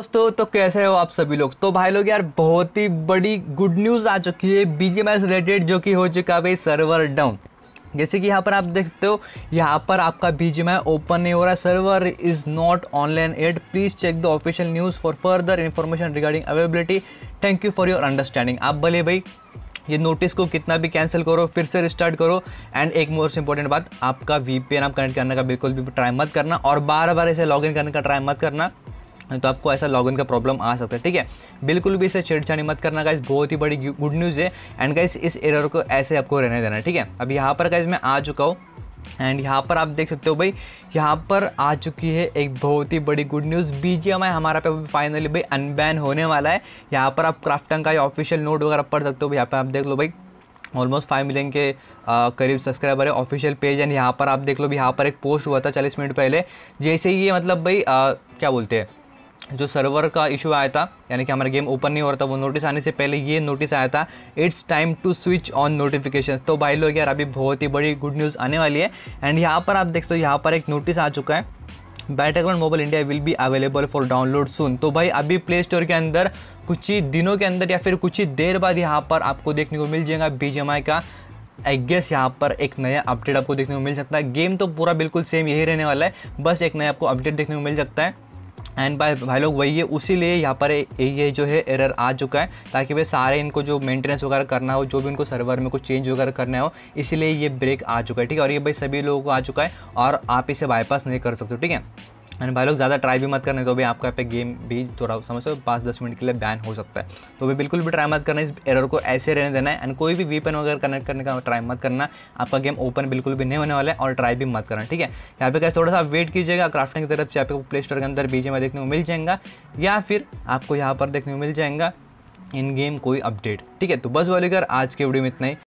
दोस्तों तो कैसे हो आप सभी लोग तो भाई लोग यार बहुत ही बड़ी गुड न्यूज़ आ चुकी है बीजेमएस से रिलेटेड जो कि हो चुका है भाई सर्वर डाउन जैसे कि यहाँ पर आप देखते हो यहाँ पर आपका बीजीएमआई ओपन नहीं हो रहा server is not online and please check the official news for further information regarding availability thank you for your understanding आप भले भाई ये नोटिस को कितना भी कैंसिल करो फिर से रिस्टार्ट करो एंड एक मोस्ट इंपॉर्टेंट बात आपका वीपीएन आप कनेक्ट करने का बिल्कुल भी ट्राई मत करना और बार बार इसे इन करने का ट्राई मत करना तो आपको ऐसा लॉगिन का प्रॉब्लम आ सकता है ठीक है बिल्कुल भी इसे छेड़छाड़ी मत करना गाइस बहुत ही बड़ी गुड न्यूज़ है एंड गाइस इस एरर को ऐसे आपको रहने देना है ठीक है अब यहाँ पर गाइस मैं आ चुका हूँ एंड यहाँ पर आप देख सकते हो भाई यहाँ पर आ चुकी है एक बहुत ही बड़ी good news B G M I हमारा पे फाइनली भाई अनबैन होने वाला है यहाँ पर आप क्राफ्टन का ऑफिशियल नोट वगैरह पढ़ सकते हो यहाँ पर आप देख लो भाई ऑलमोस्ट फाइव मिलियन के करीब सब्सक्राइबर है ऑफिशियल पेज एंड यहाँ पर आप देख लो यहाँ पर एक पोस्ट हुआ था चालीस मिनट पहले जैसे ही ये मतलब भाई क्या बोलते हैं जो सर्वर का इशू आया था यानी कि हमारा गेम ओपन नहीं हो रहा था वो नोटिस आने से पहले ये नोटिस आया था it's time to switch on notification तो भाई लोग यार अभी बहुत ही बड़ी गुड न्यूज़ आने वाली है एंड यहाँ पर आप देखते हो यहाँ पर एक नोटिस आ चुका है Battlegrounds Mobile India will be available for download सुन तो भाई अभी प्ले स्टोर के अंदर कुछ ही दिनों के अंदर या फिर कुछ ही देर बाद यहाँ पर आपको देखने को मिल जाएगा बी का आई गेस यहाँ पर एक नया अपडेट आपको देखने को मिल सकता है गेम तो पूरा बिल्कुल सेम यही रहने वाला है बस एक नया आपको अपडेट देखने को मिल सकता है एंड भाई भाई लोग वही है उसी लिए यहाँ पर ये जो है एरर आ चुका है ताकि भाई सारे इनको जो मेंटेनेंस वगैरह करना हो जो भी इनको सर्वर में कुछ चेंज वगैरह करना हो इसीलिए ये ब्रेक आ चुका है ठीक है और ये भाई सभी लोगों को आ चुका है और आप इसे बाईपास नहीं कर सकते ठीक है मैंने भाई लोग ज़्यादा ट्राई भी मत करने तो भी आपका पे गेम भी थोड़ा समझ सकते पाँच दस मिनट के लिए बैन हो सकता है तो भी बिल्कुल भी ट्राई मत करना इस एरर को ऐसे रहने देना है एंड कोई भी वीपन वगैरह कनेक्ट करने का ट्राई मत करना आपका गेम ओपन बिल्कुल भी नहीं होने वाला है और ट्राई भी मत करना ठीक है यहाँ पे कैसे थोड़ा सा वेट कीजिएगा क्राफ्टिंग की तरफ से आपको प्ले स्टोर के अंदर बीजे में देखने को मिल जाएगा या फिर आपको यहाँ पर देखने को मिल जाएगा इन गेम कोई अपडेट ठीक है तो बस वाली आज के वीडियो में इतना ही